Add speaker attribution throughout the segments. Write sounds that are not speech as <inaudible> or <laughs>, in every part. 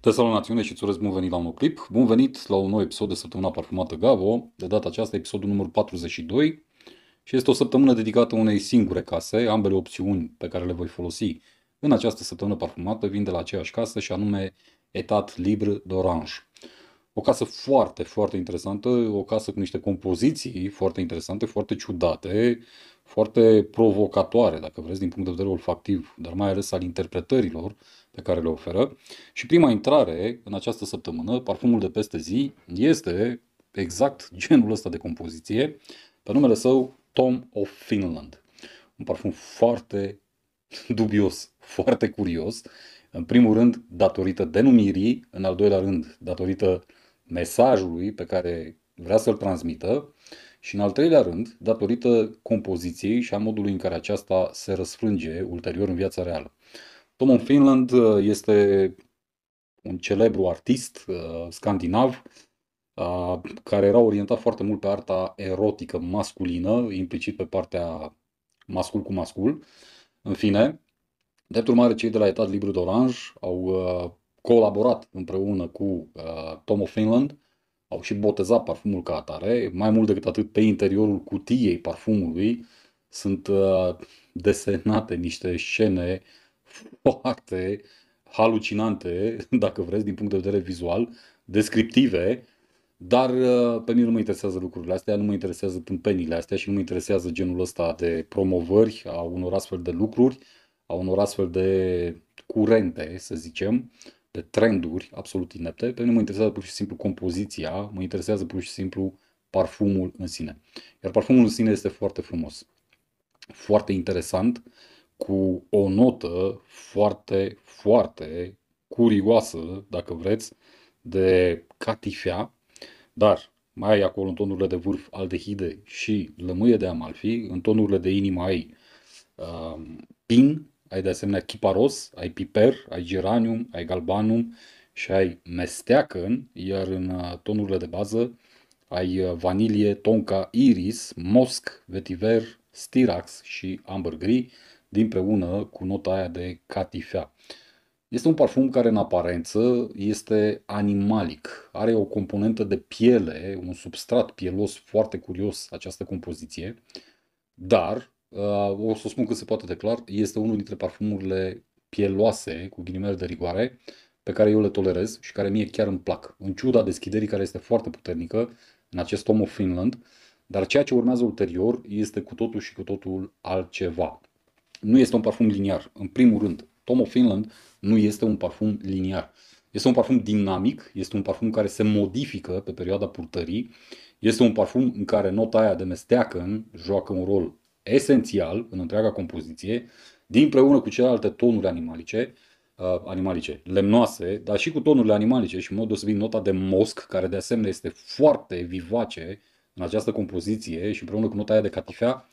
Speaker 1: salut națiune și îți urez bun venit la un nou clip. Bun venit la un nou episod de săptămâna parfumată Gavo, de data aceasta episodul numărul 42 și este o săptămână dedicată unei singure case. Ambele opțiuni pe care le voi folosi în această săptămână parfumată vin de la aceeași casă și anume Etat Libre d'Orange. O casă foarte, foarte interesantă, o casă cu niște compoziții foarte interesante, foarte ciudate, foarte provocatoare, dacă vreți, din punct de vedere olfactiv, dar mai ales al interpretărilor pe care le oferă. Și prima intrare în această săptămână, parfumul de peste zi, este exact genul ăsta de compoziție, pe numele său Tom of Finland. Un parfum foarte dubios, <laughs> foarte curios, în primul rând datorită denumirii, în al doilea rând datorită mesajului pe care vrea să-l transmită și în al treilea rând datorită compoziției și a modului în care aceasta se răsfrânge ulterior în viața reală. Tom Finland uh, este un celebru artist uh, scandinav uh, care era orientat foarte mult pe arta erotică masculină, implicit pe partea mascul cu mascul. În fine, drept urmare, cei de la Etat Libru de Orange au uh, colaborat împreună cu uh, Tom of Finland, au și botezat parfumul ca atare, mai mult decât atât pe interiorul cutiei parfumului sunt uh, desenate niște scene uh, <laughs> foarte halucinante, dacă vreți, din punct de vedere vizual, descriptive, dar uh, pe mine nu mă interesează lucrurile astea, nu mă interesează tâmpenile astea și nu mă interesează genul ăsta de promovări a unor astfel de lucruri, a unor astfel de curente, să zicem, de trenduri absolut inepte. Pe mine mă interesează pur și simplu compoziția, mă interesează pur și simplu parfumul în sine. Iar parfumul în sine este foarte frumos, foarte interesant, uh, cu o notă foarte, foarte curioasă, dacă vreți, de catifea, dar mai ai acolo în tonurile de vârf aldehide și lămâie de amalfi, în tonurile de inimă ai uh, pin, ai de asemenea chiparos, ai piper, ai geranium, ai galbanum și ai mesteacăn, iar în uh, tonurile de bază ai uh, vanilie, tonka, iris, mosc, vetiver, stirax și ambergris din preună cu nota aia de catifea. Este un parfum care în aparență este animalic, are o componentă de piele, un substrat pielos foarte curios această compoziție, dar, uh, o să spun cât se poate de clar, este unul dintre parfumurile pieloase, cu ghilimele de rigoare, pe care eu le tolerez și care mie chiar îmi plac. În ciuda deschiderii care este foarte puternică în acest Tom of Finland, dar ceea ce urmează ulterior este cu totul și cu totul altceva nu este un parfum liniar. În primul rând, Tom of Finland nu este un parfum liniar. Este un parfum dinamic, este un parfum care se modifică pe perioada purtării, este un parfum în care nota aia de mesteacăn joacă un rol esențial în întreaga compoziție, din preună cu celelalte tonuri animalice, uh, animalice, lemnoase, dar și cu tonurile animalice și în mod deosebit nota de mosc, care de asemenea este foarte vivace în această compoziție și împreună cu nota aia de catifea,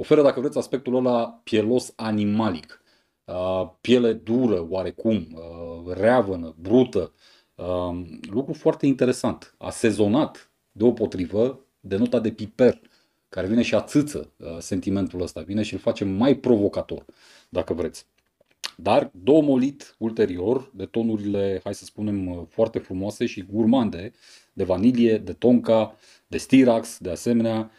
Speaker 1: Oferă, dacă vreți, aspectul ăla pielos animalic, uh, piele dură oarecum, uh, reavănă, brută, uh, lucru foarte interesant, asezonat deopotrivă de nota de piper, care vine și atâță sentimentul ăsta, vine și îl face mai provocator, dacă vreți. Dar domolit ulterior de tonurile, hai să spunem, foarte frumoase și gurmande, de vanilie, de tonka, de stirax, de asemenea,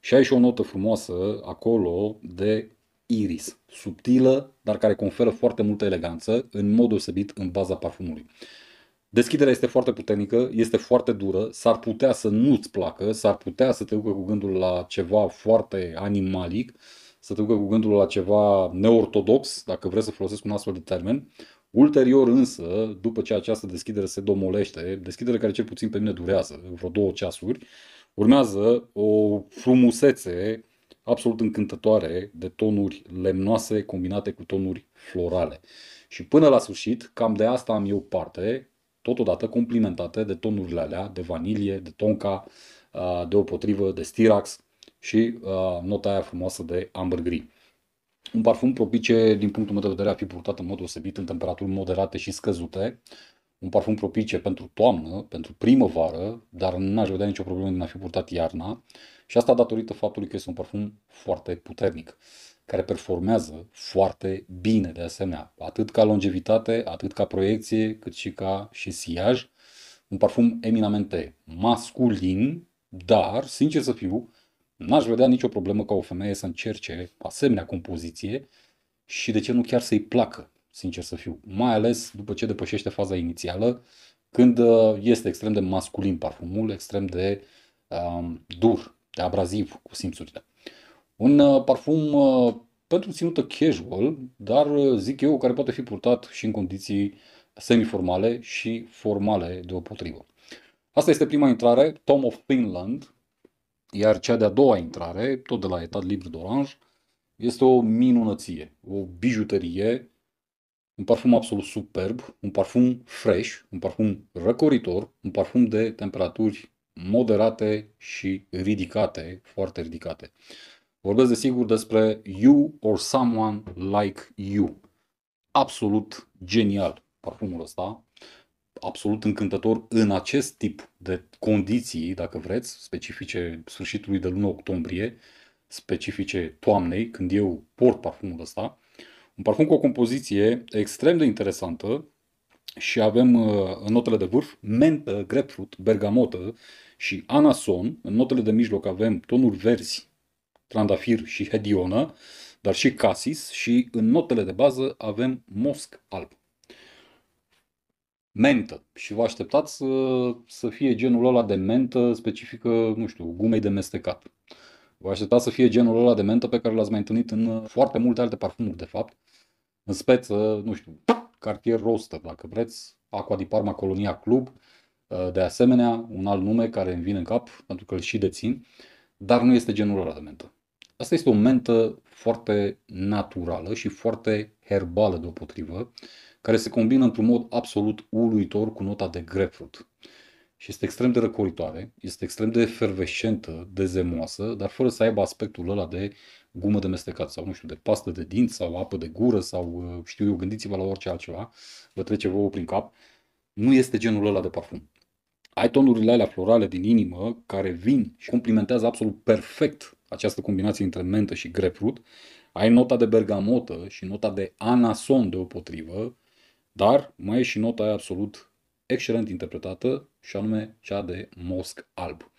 Speaker 1: și ai și o notă frumoasă acolo de iris, subtilă, dar care conferă foarte multă eleganță, în mod deosebit în baza parfumului. Deschiderea este foarte puternică, este foarte dură, s-ar putea să nu-ți placă, s-ar putea să te ducă cu gândul la ceva foarte animalic, să te ducă cu gândul la ceva neortodox, dacă vreți să folosesc un astfel de termen. Ulterior însă, după ce această deschidere se domolește, deschidere care cel puțin pe mine durează vreo două ceasuri, uh, Urmează o frumusețe absolut încântătoare de tonuri lemnoase combinate cu tonuri florale. Și până la sfârșit, cam de asta am eu parte, totodată complimentate de tonurile alea, de vanilie, de tonca de potrivă, de stirax și nota aia frumoasă de ambergris. Un parfum propice, din punctul meu de vedere, a fi purtat în mod deosebit în temperaturi moderate și scăzute, un parfum propice pentru toamnă, pentru primăvară, dar n-aș vedea nicio problemă din a fi purtat iarna și asta datorită faptului că este un parfum foarte puternic, care performează foarte bine de asemenea, atât ca longevitate, atât ca proiecție, cât și ca și siaj. Un parfum eminamente masculin, dar, sincer să fiu, n-aș vedea nicio problemă ca o femeie să încerce asemenea compoziție și de ce nu chiar să-i placă sincer să fiu. Mai ales după ce depășește faza inițială, când uh, este extrem de masculin parfumul, extrem de um, dur, de abraziv cu simțurile. Un uh, parfum uh, pentru ținută casual, dar uh, zic eu care poate fi purtat și în condiții semiformale și formale deopotrivă. Asta este prima intrare, Tom of Finland, iar cea de-a doua intrare, tot de la Etat Libre d'Orange, este o minunăție, o bijuterie un parfum absolut superb, un parfum fresh, un parfum răcoritor, un parfum de temperaturi moderate și ridicate, foarte ridicate. Vorbesc desigur despre You or Someone Like You. Absolut genial parfumul ăsta, absolut încântător în acest tip de condiții, dacă vreți, specifice sfârșitului de lună octombrie, specifice toamnei, când eu port parfumul ăsta un parfum cu o compoziție extrem de interesantă și avem uh, în notele de vârf mentă, grapefruit, bergamotă și anason. În notele de mijloc avem tonuri verzi, trandafir și hedionă, dar și casis și în notele de bază avem mosc alb. Mentă. Și vă așteptați să, uh, să fie genul ăla de mentă specifică, nu știu, gumei de mestecat. Vă aștepta să fie genul ăla de mentă pe care l-ați mai întâlnit în uh, foarte multe alte parfumuri, de fapt. În speță, uh, nu știu, cartier roster, dacă vreți, Aqua di Parma Colonia Club, uh, de asemenea, un alt nume care îmi vine în cap, pentru că îl și dețin, dar nu este genul ăla de mentă. Asta este o mentă foarte naturală și foarte herbală deopotrivă, care se combină într-un mod absolut uluitor cu nota de grapefruit și este extrem de răcoritoare, este extrem de efervescentă, de zemoasă, dar fără să aibă aspectul ăla de gumă de mestecat sau, nu știu, de pastă de dinți sau apă de gură sau, uh, știu eu, gândiți-vă la orice altceva, vă trece vouă prin cap. Nu este genul ăla de parfum. Ai tonurile alea florale din inimă care vin și complimentează absolut perfect această combinație între mentă și grapefruit. Ai nota de bergamotă și nota de anason deopotrivă, dar mai e și nota aia absolut excelent interpretată și anume cea de mosc alb,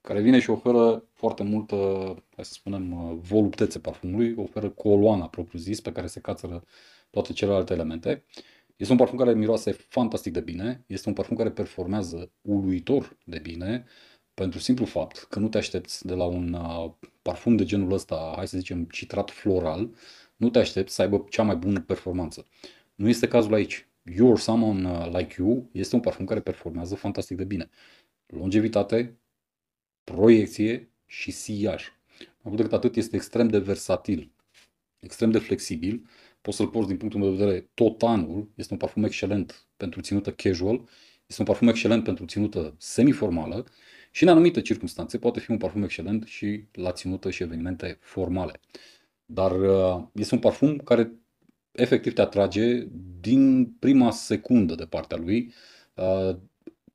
Speaker 1: care vine și oferă foarte multă, hai să spunem, voluptețe parfumului, oferă coloana propriu-zis pe care se cațără toate celelalte elemente. Este un parfum care miroase fantastic de bine, este un parfum care performează uluitor de bine, pentru simplu fapt că nu te aștepți de la un uh, parfum de genul ăsta, hai să zicem citrat floral, nu te aștepți să aibă cea mai bună performanță. Nu este cazul aici. Your Someone uh, Like You este un parfum care performează fantastic de bine. Longevitate, proiecție și sillaj. Mai mult decât atât, este extrem de versatil, extrem de flexibil. Poți să-l porți din punctul meu de vedere tot anul. Este un parfum excelent pentru ținută casual, este un parfum excelent pentru ținută semiformală și în anumite circunstanțe poate fi un parfum excelent și la ținută și evenimente formale. Dar uh, este un parfum care efectiv te atrage din prima secundă de partea lui, uh,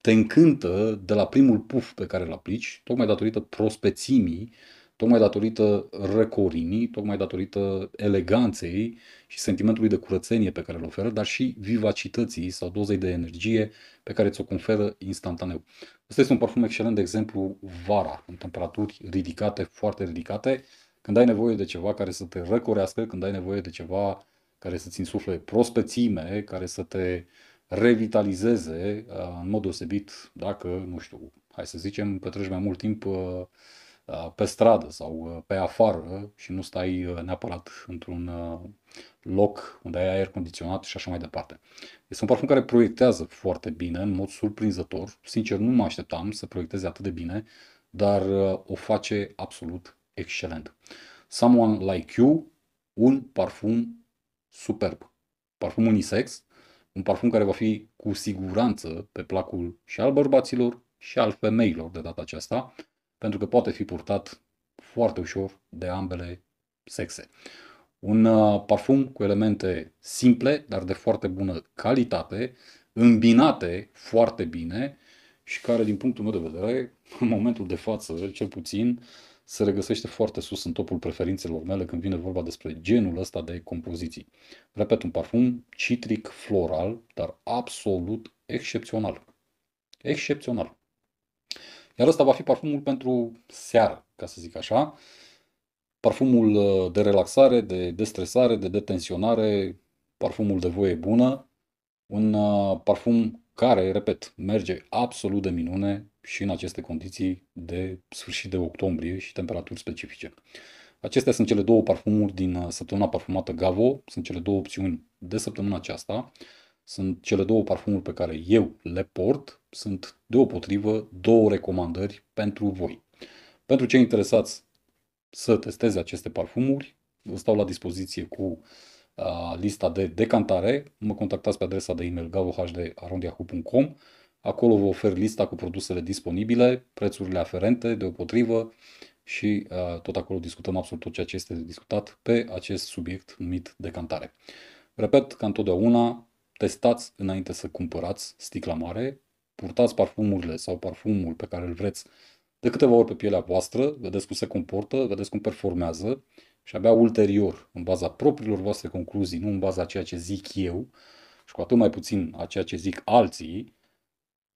Speaker 1: te încântă de la primul puf pe care îl aplici, tocmai datorită prospețimii, tocmai datorită răcorinii, tocmai datorită eleganței și sentimentului de curățenie pe care îl oferă, dar și vivacității sau dozei de energie pe care ți-o conferă instantaneu. Asta este un parfum excelent, de exemplu, vara, în temperaturi ridicate, foarte ridicate, când ai nevoie de ceva care să te răcorească, când ai nevoie de ceva care să-ți insufle prospețime, care să te revitalizeze uh, în mod deosebit dacă, nu știu, hai să zicem, petreci mai mult timp uh, uh, pe stradă sau pe afară și nu stai neapărat într-un loc unde ai aer condiționat și așa mai departe. Este un parfum care proiectează foarte bine, în mod surprinzător. Sincer, nu mă așteptam să proiecteze atât de bine, dar o face absolut excelent. Someone Like You, un parfum superb. Parfum unisex, un parfum care va fi cu siguranță pe placul și al bărbaților și al femeilor de data aceasta, pentru că poate fi purtat foarte ușor de ambele sexe. Un uh, parfum cu elemente simple, dar de foarte bună calitate, îmbinate foarte bine și care, din punctul meu de vedere, în momentul de față, cel puțin, se regăsește foarte sus în topul preferințelor mele când vine vorba despre genul ăsta de compoziții. Repet, un parfum citric, floral, dar absolut excepțional. Excepțional. Iar ăsta va fi parfumul pentru seară, ca să zic așa. Parfumul uh, de relaxare, de destresare, de detensionare, parfumul de voie bună, un uh, parfum care, repet, merge absolut de minune și în aceste condiții de sfârșit de octombrie și temperaturi specifice. Acestea sunt cele două parfumuri din uh, săptămâna parfumată Gavo, sunt cele două opțiuni de săptămâna aceasta, sunt cele două parfumuri pe care eu le port, sunt deopotrivă două recomandări pentru voi. Pentru cei interesați să testeze aceste parfumuri, vă stau la dispoziție cu Uh, lista de decantare, mă contactați pe adresa de e-mail gavohd.arondiahu.com Acolo vă ofer lista cu produsele disponibile, prețurile aferente, deopotrivă și uh, tot acolo discutăm absolut tot ceea ce este discutat pe acest subiect numit decantare. Repet, ca întotdeauna, testați înainte să cumpărați sticla mare, purtați parfumurile sau parfumul pe care îl vreți de câteva ori pe pielea voastră, vedeți cum se comportă, vedeți cum performează, și abia ulterior, în baza propriilor voastre concluzii, nu în baza ceea ce zic eu și cu atât mai puțin a ceea ce zic alții,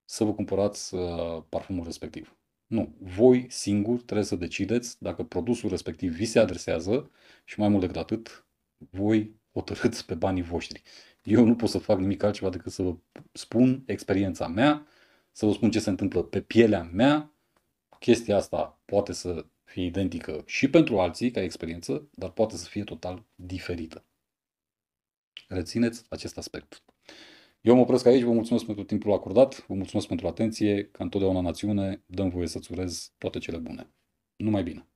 Speaker 1: să vă cumpărați uh, parfumul respectiv. Nu, voi singuri trebuie să decideți dacă produsul respectiv vi se adresează și mai mult decât atât, voi hotărâți pe banii voștri. Eu nu pot să fac nimic altceva decât să vă spun experiența mea, să vă spun ce se întâmplă pe pielea mea. Chestia asta poate să fie identică și pentru alții ca experiență, dar poate să fie total diferită. Rețineți acest aspect. Eu mă opresc aici, vă mulțumesc pentru timpul acordat, vă mulțumesc pentru atenție, ca întotdeauna națiune, dăm voie să-ți urez toate cele bune. Numai bine!